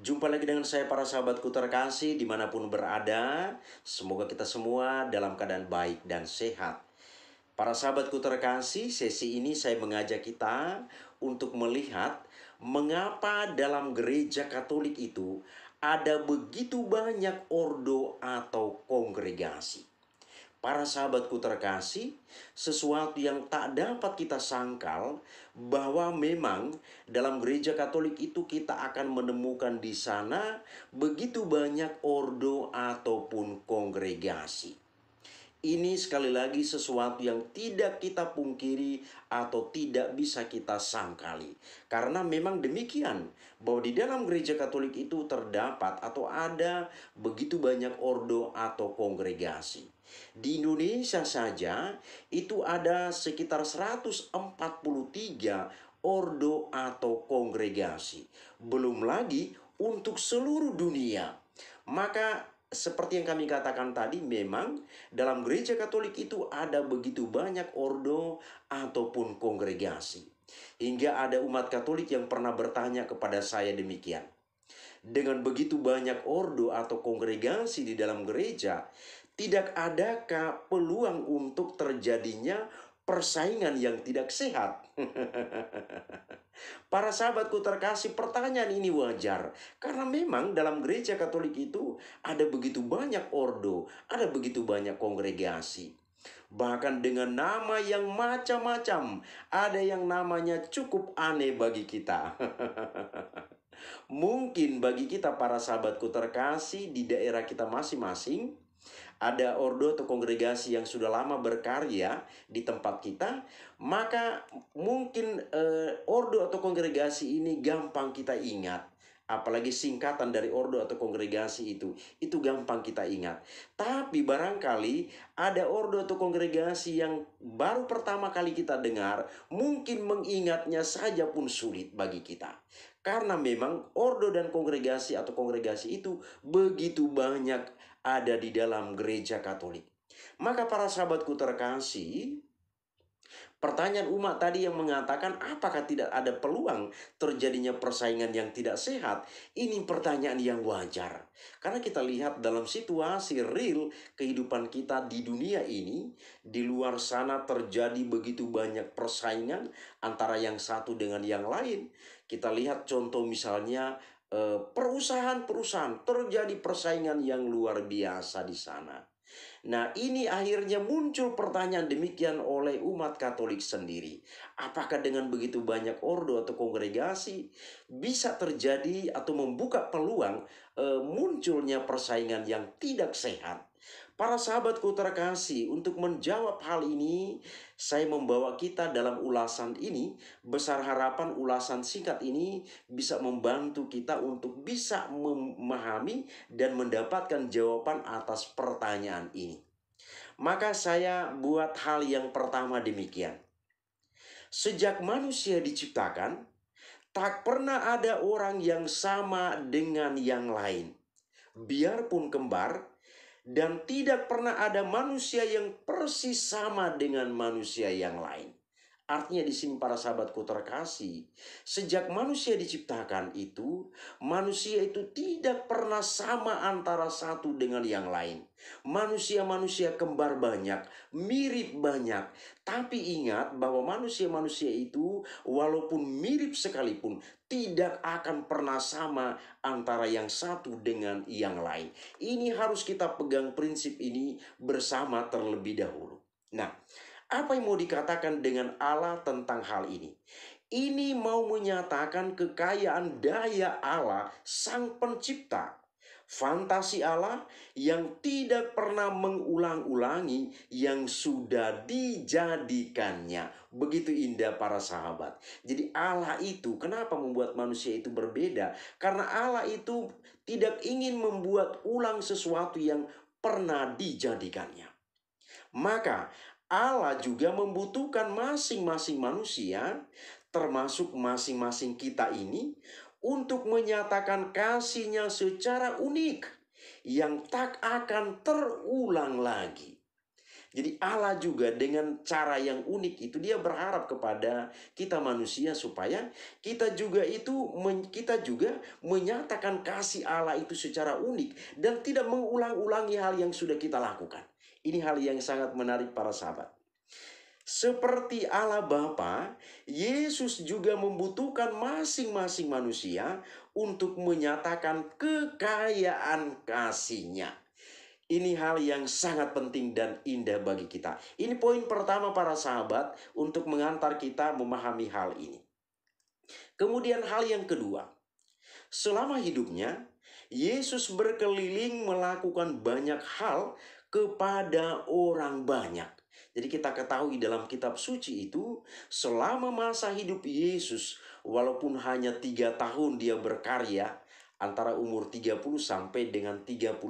Jumpa lagi dengan saya para sahabatku terkasih dimanapun berada. Semoga kita semua dalam keadaan baik dan sehat. Para sahabatku terkasih, sesi ini saya mengajak kita untuk melihat mengapa dalam gereja Katolik itu ada begitu banyak ordo atau kongregasi. Para sahabatku terkasih, sesuatu yang tak dapat kita sangkal bahwa memang dalam gereja Katolik itu kita akan menemukan di sana begitu banyak ordo ataupun kongregasi. Ini sekali lagi sesuatu yang tidak kita pungkiri atau tidak bisa kita sangkali. Karena memang demikian bahwa di dalam gereja Katolik itu terdapat atau ada begitu banyak ordo atau kongregasi. Di Indonesia saja itu ada sekitar 143 ordo atau kongregasi. Belum lagi untuk seluruh dunia. Maka seperti yang kami katakan tadi, memang dalam gereja Katolik itu ada begitu banyak ordo ataupun kongregasi. Hingga ada umat Katolik yang pernah bertanya kepada saya demikian. Dengan begitu banyak ordo atau kongregasi di dalam gereja, tidak adakah peluang untuk terjadinya persaingan yang tidak sehat. Para sahabatku terkasih, pertanyaan ini wajar karena memang dalam gereja Katolik itu ada begitu banyak ordo, ada begitu banyak kongregasi. Bahkan dengan nama yang macam-macam, ada yang namanya cukup aneh bagi kita. Mungkin bagi kita para sahabatku terkasih di daerah kita masing-masing ada ordo atau kongregasi yang sudah lama berkarya di tempat kita, maka mungkin eh, ordo atau kongregasi ini gampang kita ingat. Apalagi singkatan dari ordo atau kongregasi itu, itu gampang kita ingat. Tapi barangkali ada ordo atau kongregasi yang baru pertama kali kita dengar, mungkin mengingatnya saja pun sulit bagi kita. Karena memang ordo dan kongregasi atau kongregasi itu begitu banyak ada di dalam gereja Katolik. Maka para sahabatku terkasih, pertanyaan umat tadi yang mengatakan apakah tidak ada peluang terjadinya persaingan yang tidak sehat, ini pertanyaan yang wajar. Karena kita lihat dalam situasi real kehidupan kita di dunia ini, di luar sana terjadi begitu banyak persaingan antara yang satu dengan yang lain. Kita lihat contoh misalnya Eh, perusahaan-perusahaan terjadi persaingan yang luar biasa di sana. Nah, ini akhirnya muncul pertanyaan demikian oleh umat Katolik sendiri. Apakah dengan begitu banyak ordo atau kongregasi bisa terjadi atau membuka peluang e, munculnya persaingan yang tidak sehat Para sahabatku terkasih, untuk menjawab hal ini, saya membawa kita dalam ulasan ini. Besar harapan ulasan singkat ini bisa membantu kita untuk bisa memahami dan mendapatkan jawaban atas pertanyaan ini. Maka saya buat hal yang pertama demikian. Sejak manusia diciptakan, tak pernah ada orang yang sama dengan yang lain. Biarpun kembar, dan tidak pernah ada manusia yang persis sama dengan manusia yang lain. Artinya di sini para sahabatku terkasih, sejak manusia diciptakan itu, manusia itu tidak pernah sama antara satu dengan yang lain. Manusia-manusia kembar banyak, mirip banyak. Tapi ingat bahwa manusia-manusia itu walaupun mirip sekalipun tidak akan pernah sama antara yang satu dengan yang lain. Ini harus kita pegang prinsip ini bersama terlebih dahulu. Nah, apa yang mau dikatakan dengan Allah tentang hal ini? Ini mau menyatakan kekayaan daya Allah Sang Pencipta fantasi Allah yang tidak pernah mengulang-ulangi yang sudah dijadikannya. Begitu indah para sahabat. Jadi Allah itu kenapa membuat manusia itu berbeda? Karena Allah itu tidak ingin membuat ulang sesuatu yang pernah dijadikannya. Maka Allah juga membutuhkan masing-masing manusia, termasuk masing-masing kita ini, untuk menyatakan kasihnya secara unik yang tak akan terulang lagi. Jadi Allah juga dengan cara yang unik itu dia berharap kepada kita manusia supaya kita juga itu kita juga menyatakan kasih Allah itu secara unik dan tidak mengulang-ulangi hal yang sudah kita lakukan. Ini hal yang sangat menarik para sahabat. Seperti Allah Bapa, Yesus juga membutuhkan masing-masing manusia untuk menyatakan kekayaan kasihnya. Ini hal yang sangat penting dan indah bagi kita. Ini poin pertama para sahabat untuk mengantar kita memahami hal ini. Kemudian hal yang kedua, selama hidupnya Yesus berkeliling melakukan banyak hal kepada orang banyak. Jadi kita ketahui dalam kitab suci itu selama masa hidup Yesus walaupun hanya tiga tahun dia berkarya antara umur 30 sampai dengan 33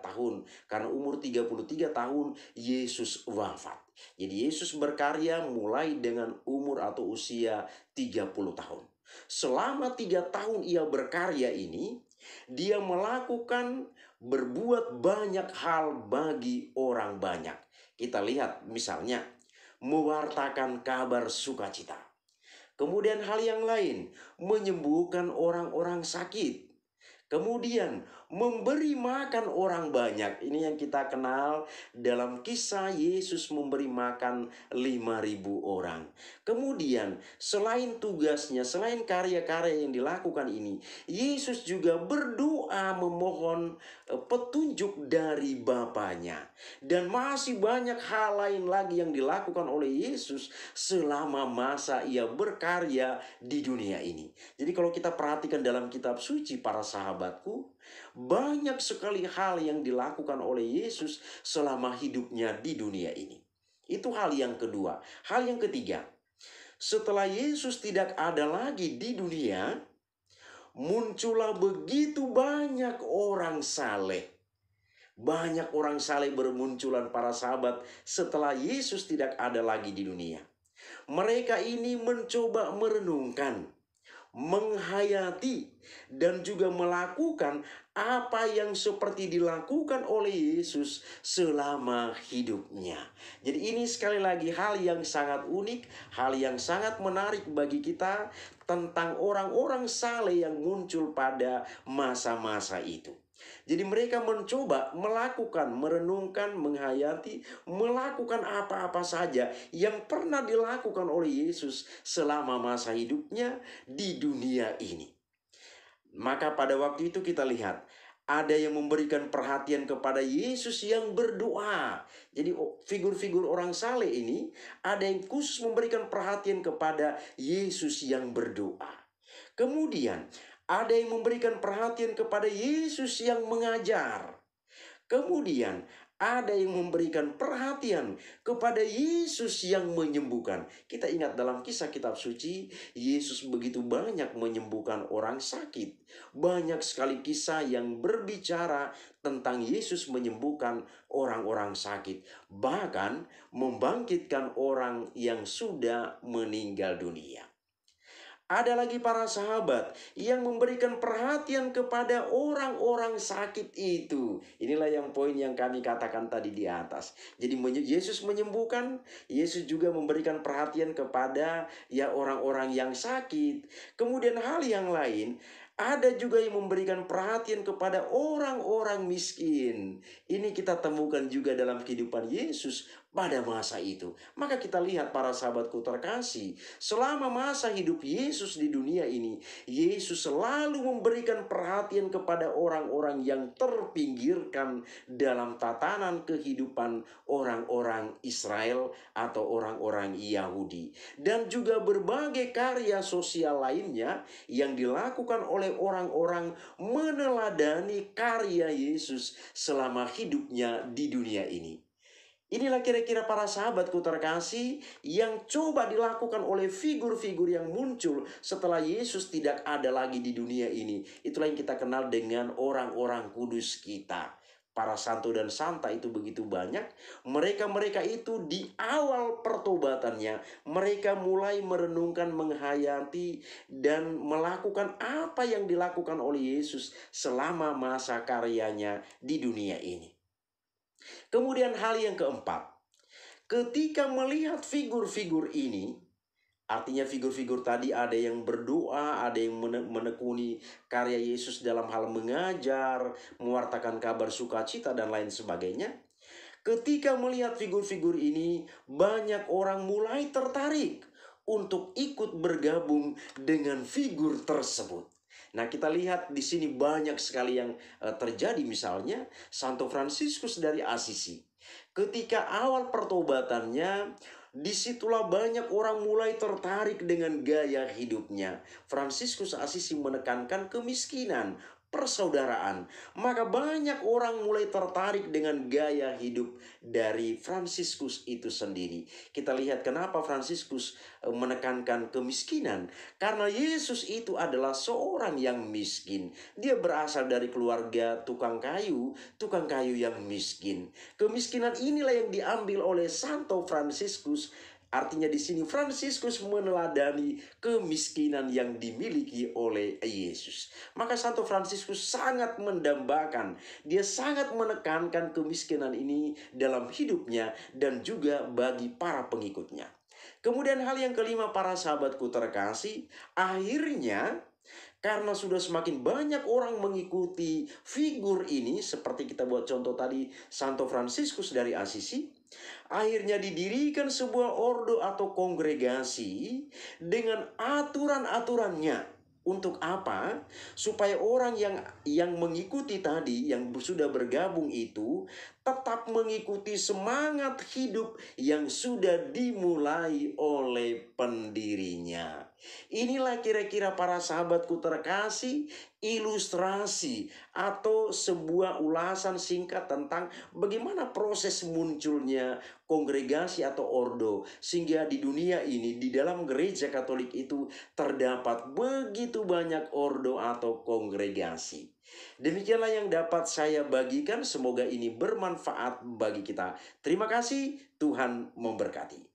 tahun. Karena umur 33 tahun Yesus wafat. Jadi Yesus berkarya mulai dengan umur atau usia 30 tahun. Selama tiga tahun ia berkarya ini, dia melakukan berbuat banyak hal bagi orang banyak. Kita lihat misalnya mewartakan kabar sukacita. Kemudian hal yang lain, menyembuhkan orang-orang sakit. Kemudian memberi makan orang banyak. Ini yang kita kenal dalam kisah Yesus memberi makan 5000 orang. Kemudian selain tugasnya, selain karya-karya yang dilakukan ini, Yesus juga berdoa memohon e, petunjuk dari Bapaknya. Dan masih banyak hal lain lagi yang dilakukan oleh Yesus selama masa ia berkarya di dunia ini. Jadi kalau kita perhatikan dalam kitab suci para sahabatku, banyak sekali hal yang dilakukan oleh Yesus selama hidupnya di dunia ini. Itu hal yang kedua. Hal yang ketiga, setelah Yesus tidak ada lagi di dunia, muncullah begitu banyak orang saleh. Banyak orang saleh bermunculan para sahabat setelah Yesus tidak ada lagi di dunia. Mereka ini mencoba merenungkan menghayati dan juga melakukan apa yang seperti dilakukan oleh Yesus selama hidupnya. Jadi ini sekali lagi hal yang sangat unik, hal yang sangat menarik bagi kita tentang orang-orang saleh yang muncul pada masa-masa itu. Jadi mereka mencoba melakukan, merenungkan, menghayati, melakukan apa-apa saja yang pernah dilakukan oleh Yesus selama masa hidupnya di dunia ini. Maka pada waktu itu kita lihat ada yang memberikan perhatian kepada Yesus yang berdoa. Jadi oh, figur-figur orang saleh ini ada yang khusus memberikan perhatian kepada Yesus yang berdoa. Kemudian ada yang memberikan perhatian kepada Yesus yang mengajar. Kemudian ada yang memberikan perhatian kepada Yesus yang menyembuhkan. Kita ingat dalam kisah kitab suci, Yesus begitu banyak menyembuhkan orang sakit. Banyak sekali kisah yang berbicara tentang Yesus menyembuhkan orang-orang sakit, bahkan membangkitkan orang yang sudah meninggal dunia. Ada lagi para sahabat yang memberikan perhatian kepada orang-orang sakit itu. Inilah yang poin yang kami katakan tadi di atas. Jadi Yesus menyembuhkan, Yesus juga memberikan perhatian kepada ya orang-orang yang sakit. Kemudian hal yang lain ada juga yang memberikan perhatian kepada orang-orang miskin. Ini kita temukan juga dalam kehidupan Yesus pada masa itu. Maka kita lihat para sahabatku terkasih, selama masa hidup Yesus di dunia ini, Yesus selalu memberikan perhatian kepada orang-orang yang terpinggirkan dalam tatanan kehidupan orang-orang Israel atau orang-orang Yahudi. Dan juga berbagai karya sosial lainnya yang dilakukan oleh oleh orang-orang meneladani karya Yesus selama hidupnya di dunia ini. Inilah kira-kira para sahabatku terkasih yang coba dilakukan oleh figur-figur yang muncul setelah Yesus tidak ada lagi di dunia ini. Itulah yang kita kenal dengan orang-orang kudus kita para santo dan santa itu begitu banyak, mereka-mereka itu di awal pertobatannya, mereka mulai merenungkan, menghayati, dan melakukan apa yang dilakukan oleh Yesus selama masa karyanya di dunia ini. Kemudian hal yang keempat, ketika melihat figur-figur ini, Artinya figur-figur tadi ada yang berdoa, ada yang menekuni karya Yesus dalam hal mengajar, mewartakan kabar sukacita dan lain sebagainya. Ketika melihat figur-figur ini, banyak orang mulai tertarik untuk ikut bergabung dengan figur tersebut. Nah, kita lihat di sini banyak sekali yang eh, terjadi misalnya Santo Fransiskus dari Assisi, Ketika awal pertobatannya, Disitulah banyak orang mulai tertarik dengan gaya hidupnya. Franciscus Asisi menekankan kemiskinan persaudaraan. Maka banyak orang mulai tertarik dengan gaya hidup dari Fransiskus itu sendiri. Kita lihat kenapa Fransiskus eh, menekankan kemiskinan. Karena Yesus itu adalah seorang yang miskin. Dia berasal dari keluarga tukang kayu, tukang kayu yang miskin. Kemiskinan inilah yang diambil oleh Santo Fransiskus Artinya di sini Fransiskus meneladani kemiskinan yang dimiliki oleh Yesus. Maka Santo Fransiskus sangat mendambakan, dia sangat menekankan kemiskinan ini dalam hidupnya dan juga bagi para pengikutnya. Kemudian hal yang kelima para sahabatku terkasih, akhirnya karena sudah semakin banyak orang mengikuti figur ini seperti kita buat contoh tadi Santo Fransiskus dari Asisi, Akhirnya didirikan sebuah ordo atau kongregasi dengan aturan-aturannya. Untuk apa? Supaya orang yang yang mengikuti tadi, yang sudah bergabung itu, tetap mengikuti semangat hidup yang sudah dimulai oleh pendirinya. Inilah kira-kira para sahabatku terkasih ilustrasi atau sebuah ulasan singkat tentang bagaimana proses munculnya kongregasi atau ordo sehingga di dunia ini di dalam gereja Katolik itu terdapat begitu banyak ordo atau kongregasi. Demikianlah yang dapat saya bagikan, semoga ini bermanfaat bagi kita. Terima kasih, Tuhan memberkati.